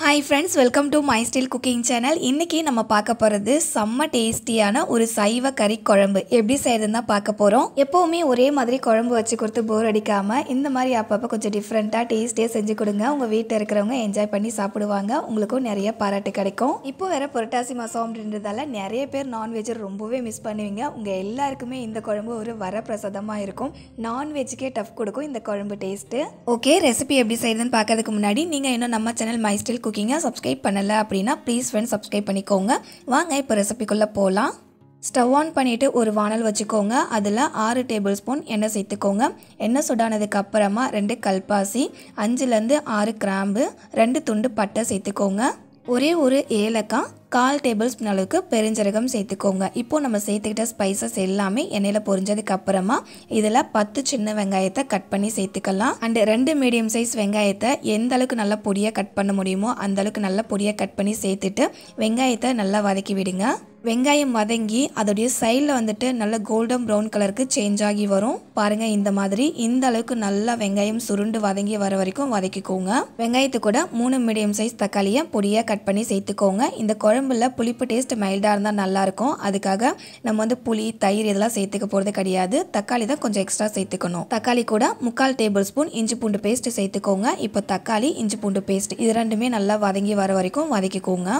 hi friends welcome to my style cooking channel இன்றைக்கி நம்ம பார்க்க போகிறது செம்ம டேஸ்டியான ஒரு சைவ கறி குழம்பு எப்படி செய்யறதுன்னு தான் பார்க்க போகிறோம் எப்போவுமே ஒரே மாதிரி குழம்பு வச்சு கொடுத்து போர் அடிக்காமல் இந்த மாதிரி அப்பப்போ கொஞ்சம் டிஃப்ரெண்ட்டாக டேஸ்டியாக செஞ்சு கொடுங்க உங்கள் வீட்டில் இருக்கிறவங்க என்ஜாய் பண்ணி சாப்பிடுவாங்க உங்களுக்கும் நிறைய பாராட்டு கிடைக்கும் இப்போ வேறு புரட்டாசி மாதம் அப்படின்றதால நிறைய பேர் நான்வெஜ் ரொம்பவே மிஸ் பண்ணுவீங்க உங்கள் எல்லாருக்குமே இந்த குழம்பு ஒரு வரப்பிரசாதமாக இருக்கும் நான்வெஜ்ஜுக்கே டஃப் கொடுக்கும் இந்த குழம்பு டேஸ்ட்டு ஓகே ரெசிபி எப்படி செய்யுதுன்னு பார்க்கறதுக்கு முன்னாடி நீங்கள் இன்னும் நம்ம சேனல் மை ஸ்டில் குக்கிங்கை சப்ஸ்கிரைப் பண்ணலை அப்படின்னா ப்ளீஸ் ஃப்ரெண்ட்ஸ் சப்ஸ்கிரைப் பண்ணிக்கோங்க வாங்க இப்போ ரெசிபிக்குள்ளே போகலாம் ஸ்டவ் ஆன் பண்ணிவிட்டு ஒரு வானல் வச்சுக்கோங்க அதில் ஆறு டேபிள் ஸ்பூன் எண்ணெய் சேர்த்துக்கோங்க எண்ணெய் சுடானதுக்கு அப்புறமா ரெண்டு கல்பாசி அஞ்சுலேருந்து ஆறு கிராம்பு ரெண்டு துண்டு பட்டை சேர்த்துக்கோங்க ஒரே ஒரு ஏலக்காய் கால் டேபிள் ஸ்பூன் அளவுக்கு பெருஞ்சீரகம் சேர்த்துக்கோங்க இப்போது நம்ம சேர்த்துக்கிட்ட ஸ்பைசஸ் எல்லாமே எண்ணெயில் பொரிஞ்சதுக்கு அப்புறமா இதில் பத்து சின்ன வெங்காயத்தை கட் பண்ணி சேர்த்துக்கலாம் அண்டு ரெண்டு மீடியம் சைஸ் வெங்காயத்தை எந்த அளவுக்கு நல்லா பொடியாக கட் பண்ண முடியுமோ அந்த அளவுக்கு நல்லா பொடியாக கட் பண்ணி சேர்த்துட்டு வெங்காயத்தை நல்லா வதக்கி விடுங்க வெங்காயம் வதங்கி அதோடைய சைடில் வந்துட்டு நல்ல கோல்டன் ப்ரௌன் கலருக்கு சேஞ்ச் ஆகி வரும் பாருங்கள் இந்த மாதிரி இந்த அளவுக்கு நல்லா வெங்காயம் சுருண்டு வதங்கி வர வரைக்கும் வதக்கிக்கோங்க வெங்காயத்து கூட மூணு மீடியம் சைஸ் தக்காளியை பொடியாக கட் பண்ணி சேர்த்துக்கோங்க இந்த குழம்புல புளிப்பு டேஸ்ட் மைல்டாக இருந்தால் நல்லாயிருக்கும் அதுக்காக நம்ம வந்து புளி தயிர் இதெல்லாம் சேர்த்துக்க போகிறது கிடையாது தக்காளி தான் கொஞ்சம் எக்ஸ்ட்ரா சேர்த்துக்கணும் தக்காளி கூட முக்கால் டேபிள் ஸ்பூன் இஞ்சி பூண்டு பேஸ்ட் சேர்த்துக்கோங்க இப்போ தக்காளி இஞ்சி பூண்டு பேஸ்ட் இது ரெண்டுமே நல்லா வதங்கி வர வரைக்கும் வதக்கிக்கோங்க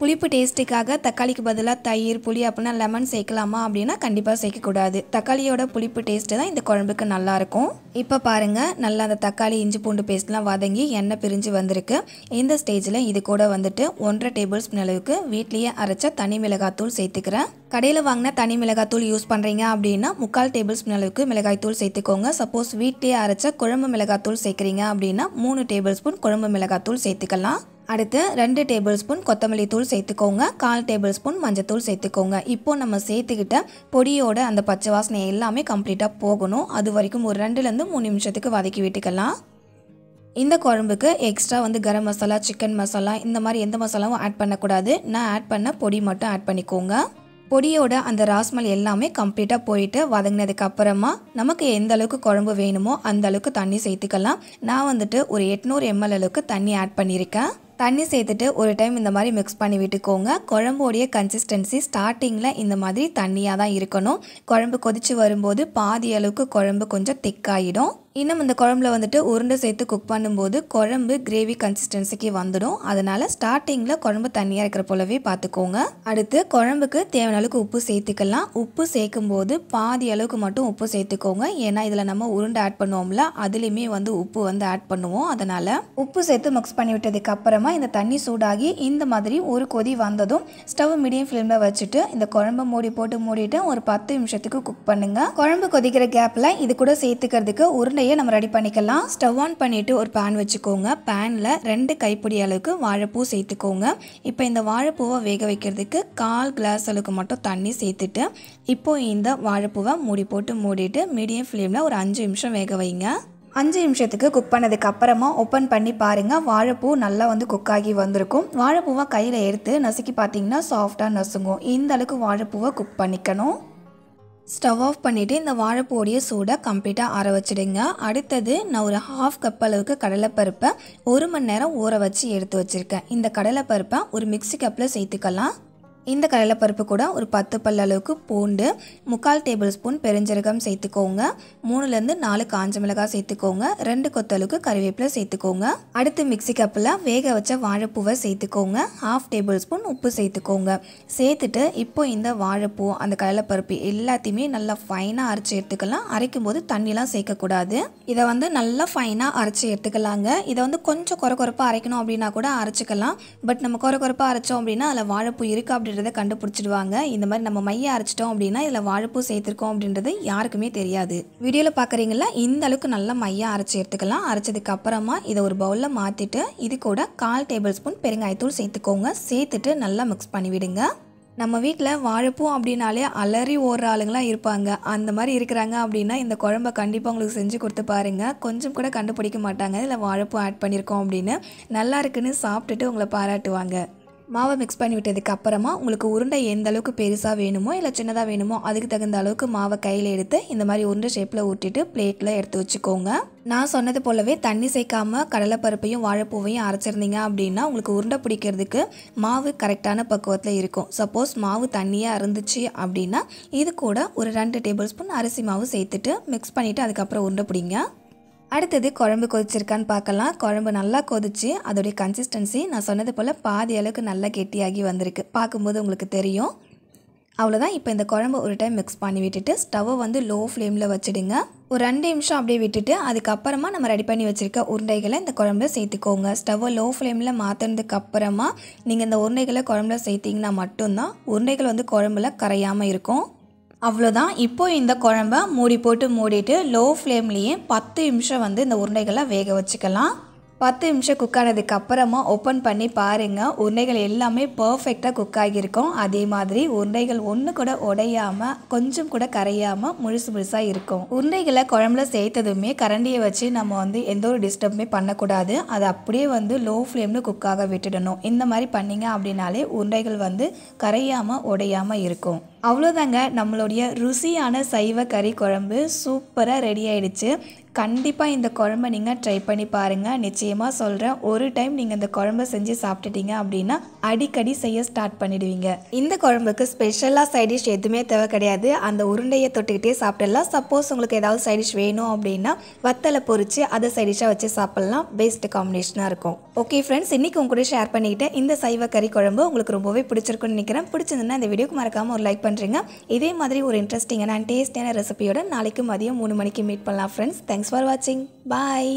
புளிப்பு டேஸ்ட்டுக்காக தக்காளிக்கு பதிலாக தயிர் புளி அப்படின்னா லெமன் சேர்க்கலாமா அப்படின்னா கண்டிப்பாக சேர்க்கக்கூடாது தக்காளியோட புளிப்பு டேஸ்ட்டு தான் இந்த குழம்புக்கு நல்லாயிருக்கும் இப்போ பாருங்கள் நல்லா அந்த தக்காளி இஞ்சி பூண்டு பேஸ்ட்லாம் வதங்கி எண்ணெய் பிரிஞ்சு வந்திருக்கு இந்த ஸ்டேஜில் இது கூட வந்துட்டு ஒன்றரை டேபிள் ஸ்பூன் அளவுக்கு வீட்லேயே அரைச்ச தனி மிளகாத்தூள் சேர்த்துக்கிறேன் கடையில் வாங்கின தனி மிளகாத்தூள் யூஸ் பண்ணுறீங்க அப்படின்னா முக்கால் டேபிள் ஸ்பூன் அளவுக்கு மிளகாய்த்தூள் சேர்த்துக்கோங்க சப்போஸ் வீட்டிலேயே அரைச்ச குழம்பு மிளகாத்தூள் சேர்க்குறீங்க அப்படின்னா மூணு டேபிள் ஸ்பூன் குழம்பு மிளகாத்தூள் சேர்த்துக்கலாம் அடுத்து ரெண்டு டேபிள் ஸ்பூன் கொத்தமல்லி தூள் சேர்த்துக்கோங்க கால் டேபிள் ஸ்பூன் மஞ்சத்தூள் சேர்த்துக்கோங்க இப்போ நம்ம சேர்த்துக்கிட்ட பொடியோட அந்த பச்சை வாசனை எல்லாமே கம்ப்ளீட்டாக போகணும் அது வரைக்கும் ஒரு ரெண்டுலேருந்து மூணு நிமிஷத்துக்கு வதக்கி விட்டுக்கலாம் இந்த குழம்புக்கு எக்ஸ்ட்ரா வந்து கரம் மசாலா சிக்கன் மசாலா இந்த மாதிரி எந்த மசாலாவும் ஆட் பண்ணக்கூடாது நான் ஆட் பண்ண பொடி மட்டும் ஆட் பண்ணிக்கோங்க பொடியோட அந்த ராஸ்மல் எல்லாமே கம்ப்ளீட்டாக போயிட்டு வதங்கினதுக்கு அப்புறமா நமக்கு எந்த அளவுக்கு குழம்பு வேணுமோ அந்த அளவுக்கு தண்ணி சேர்த்துக்கலாம் நான் வந்துட்டு ஒரு எட்நூறு எம்எல் அளவுக்கு தண்ணி ஆட் பண்ணியிருக்கேன் தண்ணி சேர்த்துட்டு ஒரு டைம் இந்த மாதிரி மிக்ஸ் பண்ணி விட்டுக்கோங்க குழம்போடைய கன்சிஸ்டன்சி ஸ்டார்டிங்கில் இந்த மாதிரி தண்ணியாக தான் இருக்கணும் குழம்பு கொதித்து வரும்போது பாதி அளவுக்கு குழம்பு கொஞ்சம் திக்காயிடும் இன்னும் இந்த குழம்புல வந்துட்டு உருண்டை சேர்த்து குக் பண்ணும்போது குழம்பு கிரேவி கன்சிஸ்டன்சிக்கு வந்துடும் அதனால் ஸ்டார்டிங்கில் குழம்பு தண்ணியாக இருக்கிற போலவே பார்த்துக்கோங்க அடுத்து குழம்புக்கு தேவையான அளவுக்கு உப்பு சேர்த்துக்கலாம் உப்பு சேர்க்கும் போது பாதி அளவுக்கு மட்டும் உப்பு சேர்த்துக்கோங்க ஏன்னா இதில் நம்ம உருண்டை ஆட் பண்ணுவோம்ல அதுலேயுமே வந்து உப்பு வந்து ஆட் பண்ணுவோம் அதனால் உப்பு சேர்த்து மிக்ஸ் பண்ணி விட்டதுக்கு அப்புறமா இந்த தண்ணி சூடாகி இந்த மாதிரி ஒரு கொதி வந்ததும் ஸ்டவ் மீடியம் ஃப்ளேமில் வச்சுட்டு இந்த குழம்பு மூடி போட்டு மூடிட்டு ஒரு பத்து நிமிஷத்துக்கு குக் பண்ணுங்கள் குழம்பு கொதிக்கிற கேப்பில் இது கூட சேர்த்துக்கிறதுக்கு உருண்டை வடையை நம்ம ரெடி பண்ணிக்கலாம் ஸ்டவ் ஆன் பண்ணிவிட்டு ஒரு பேன் வச்சுக்கோங்க பேனில் ரெண்டு கைப்பிடி அளவுக்கு வாழைப்பூ சேர்த்துக்கோங்க இப்போ இந்த வாழைப்பூவை வேக வைக்கிறதுக்கு கால் கிளாஸ் அளவுக்கு மட்டும் தண்ணி சேர்த்துட்டு இப்போது இந்த வாழைப்பூவை மூடி போட்டு மூடிட்டு மீடியம் ஃப்ளேமில் ஒரு அஞ்சு நிமிஷம் வேக வைங்க அஞ்சு நிமிஷத்துக்கு குக் பண்ணதுக்கு அப்புறமா ஓப்பன் பண்ணி பாருங்கள் வாழைப்பூ நல்லா வந்து குக் ஆகி வந்திருக்கும் வாழைப்பூவை கையில் எடுத்து நசுக்கி பார்த்தீங்கன்னா சாஃப்டாக நசுங்கும் இந்த அளவுக்கு வாழைப்பூவை குக் பண்ணிக்கணும் ஸ்டவ் ஆஃப் பண்ணிவிட்டு இந்த வாழைப்பூடிய சூடாக கம்ப்ளீட்டாக ஆற வச்சுடுங்க அடுத்தது நான் ஒரு ஹாஃப் கப் அளவுக்கு கடலைப்பருப்பை ஒரு மணி நேரம் ஊற வச்சு எடுத்து வச்சுருக்கேன் இந்த கடலைப்பருப்பை ஒரு மிக்சி கப்பில் சேர்த்துக்கலாம் இந்த கடலைப்பருப்பு கூட ஒரு பத்து பல் அளவுக்கு பூண்டு முக்கால் டேபிள் ஸ்பூன் பெருஞ்சீரகம் சேர்த்துக்கோங்க மூணுலேருந்து நாலு காஞ்ச மிளகாய் சேர்த்துக்கோங்க ரெண்டு கொத்தளவுக்கு கருவேப்பிலை சேர்த்துக்கோங்க அடுத்து மிக்சி கப்பில் வேக வச்ச வாழைப்பூவை சேர்த்துக்கோங்க ஹாஃப் டேபிள் ஸ்பூன் உப்பு சேர்த்துக்கோங்க சேர்த்துட்டு இப்போ இந்த வாழைப்பூ அந்த கடலைப்பருப்பு எல்லாத்தையுமே நல்லா ஃபைனாக அரைச்சி எடுத்துக்கலாம் அரைக்கும் போது தண்ணிலாம் சேர்க்கக்கூடாது இதை வந்து நல்லா ஃபைனாக அரைச்சி எடுத்துக்கலாங்க இதை வந்து கொஞ்சம் குறை குறைப்பாக அரைக்கணும் அப்படின்னா கூட அரைச்சிக்கலாம் பட் நம்ம குறை குறைப்பாக அரைச்சோம் அப்படின்னா அதில் வாழைப்பூ இருக்குது அப்படின்னு அப்படின்றத கண்டுபிடிச்சிடுவாங்க இந்த மாதிரி நம்ம மைய அரைச்சிட்டோம் அப்படின்னா இதில் வாழைப்பூ சேர்த்துருக்கோம் அப்படின்றது யாருக்குமே தெரியாது வீடியோவில் பார்க்குறீங்களா இந்த அளவுக்கு நல்லா மையம் அரைச்சி எடுத்துக்கலாம் அரைச்சதுக்கு அப்புறமா இதை ஒரு பவுலில் மாற்றிட்டு இது கூட கால் டேபிள் ஸ்பூன் பெருங்காயத்தூள் சேர்த்துக்கோங்க சேர்த்துட்டு நல்லா மிக்ஸ் பண்ணிவிடுங்க நம்ம வீட்டில் வாழைப்பூ அப்படின்னாலே அலறி ஓடுற ஆளுங்களாம் இருப்பாங்க அந்த மாதிரி இருக்கிறாங்க அப்படின்னா இந்த குழம்ப கண்டிப்பாக உங்களுக்கு செஞ்சு கொடுத்து பாருங்கள் கொஞ்சம் கூட கண்டுபிடிக்க மாட்டாங்க இதில் வாழைப்பூ ஆட் பண்ணியிருக்கோம் அப்படின்னு நல்லா இருக்குன்னு சாப்பிட்டுட்டு உங்களை பாராட்டுவாங்க மாவை மிக்ஸ் பண்ணி விட்டதுக்கு அப்புறமா உங்களுக்கு உருண்டை எந்த அளவுக்கு பெருசாக வேணுமோ இல்லை சின்னதாக வேணுமோ அதுக்கு தகுந்த அளவுக்கு மாவை கையில் எடுத்து இந்த மாதிரி உருண்டை ஷேப்பில் ஊட்டிட்டு பிளேட்டில் எடுத்து வச்சுக்கோங்க நான் சொன்னது போலவே தண்ணி சேர்க்காம கடலைப்பருப்பையும் வாழைப்பூவையும் அரைச்சிருந்தீங்க அப்படின்னா உங்களுக்கு உருண்டை பிடிக்கிறதுக்கு மாவு கரெக்டான பக்குவத்தில் இருக்கும் சப்போஸ் மாவு தண்ணியாக இருந்துச்சு அப்படின்னா இது கூட ஒரு ரெண்டு டேபிள் ஸ்பூன் அரிசி மாவு சேர்த்துட்டு மிக்ஸ் பண்ணிவிட்டு அதுக்கப்புறம் உருண்டை பிடிங்க அடுத்தது குழம்பு கொதிச்சிருக்கான்னு பார்க்கலாம் குழம்பு நல்லா கொதிச்சு அதோடைய கன்சிஸ்டன்சி நான் சொன்னது போல் பாதி அளவுக்கு நல்லா கெட்டியாகி வந்திருக்கு பார்க்கும்போது உங்களுக்கு தெரியும் அவ்வளோதான் இப்போ இந்த குழம்பு ஒரு டைம் மிக்ஸ் பண்ணி விட்டுட்டு ஸ்டவ்வை வந்து லோ ஃப்ளேமில் வச்சுடுங்க ஒரு ரெண்டு நிமிஷம் அப்படியே விட்டுட்டு அதுக்கப்புறமா நம்ம ரெடி பண்ணி வச்சுருக்க உருண்டைகளை இந்த குழம்புல சேர்த்துக்கோங்க ஸ்டவ்வை லோ ஃப்ளேமில் மாற்றினதுக்கப்புறமா நீங்கள் இந்த உருண்டைகளை குழம்புல சேர்த்திங்கன்னா மட்டும்தான் உருண்டைகள் வந்து குழம்புல கரையாமல் இருக்கும் அவ்வளோதான் இப்போது இந்த குழம்ப மூடி போட்டு மூடிட்டு லோ ஃப்ளேம்லேயே பத்து நிமிஷம் வந்து இந்த உருண்டைகளை வேக வச்சுக்கலாம் பத்து நிமிஷம் குக் ஆனதுக்கு அப்புறமா ஓப்பன் பண்ணி பாருங்கள் உருண்டைகள் எல்லாமே பர்ஃபெக்டாக குக் ஆகியிருக்கும் அதே மாதிரி உருண்டைகள் ஒன்று கூட உடையாமல் கொஞ்சம் கூட கரையாமல் முழுசு முழுசாக இருக்கும் உருண்டைகளை குழம்புல சேர்த்ததுமே கரண்டியை வச்சு நம்ம வந்து எந்த ஒரு டிஸ்டர்புமே பண்ணக்கூடாது அதை அப்படியே வந்து லோ ஃப்ளேமில் குக்காக விட்டுடணும் இந்த மாதிரி பண்ணிங்க அப்படின்னாலே உருண்டைகள் வந்து கரையாமல் உடையாமல் இருக்கும் அவ்வளோதாங்க நம்மளுடைய ருசியான சைவ கறி குழம்பு சூப்பராக ரெடி ஆயிடுச்சு கண்டிப்பாக இந்த குழம்பை நீங்கள் ட்ரை பண்ணி பாருங்கள் நிச்சயமாக சொல்கிறேன் ஒரு டைம் நீங்கள் இந்த குழம்பை செஞ்சு சாப்பிட்டுட்டீங்க அப்படின்னா அடிக்கடி செய்ய ஸ்டார்ட் பண்ணிடுவீங்க இந்த குழம்புக்கு ஸ்பெஷலாக சைடிஷ் எதுவுமே தேவை கிடையாது அந்த உருண்டையை தொட்டுக்கிட்டே சாப்பிடலாம் சப்போஸ் உங்களுக்கு ஏதாவது சைடிஷ் வேணும் அப்படின்னா வத்தலை பொறிச்சு அதை சைடிஷாக வச்சு சாப்பிட்லாம் பெஸ்ட் காம்பினேஷனாக இருக்கும் ஓகே ஃப்ரெண்ட்ஸ் இன்றைக்கி உங்க கூட ஷேர் பண்ணிக்கிட்டேன் இந்த சைவ கறி குழம்பு உங்களுக்கு ரொம்பவே பிடிச்சிருக்குன்னு நினைக்கிறேன் பிடிச்சிருந்தேன்னா இந்த வீடியோக்கு மறக்காமல் ஒரு லைக் பண்ணி பண்ணுறீங்க இதே மாதிரி ஒரு இன்ட்ரெஸ்டிங்கான அண்ட் டேஸ்டியான ரெசிபியோட நாளைக்கு மதியம் மூணு மணிக்கு மீட் பண்ணலாம் ஃப்ரெண்ட்ஸ் தேங்க்ஸ் ஃபார் வாட்சிங் பாய்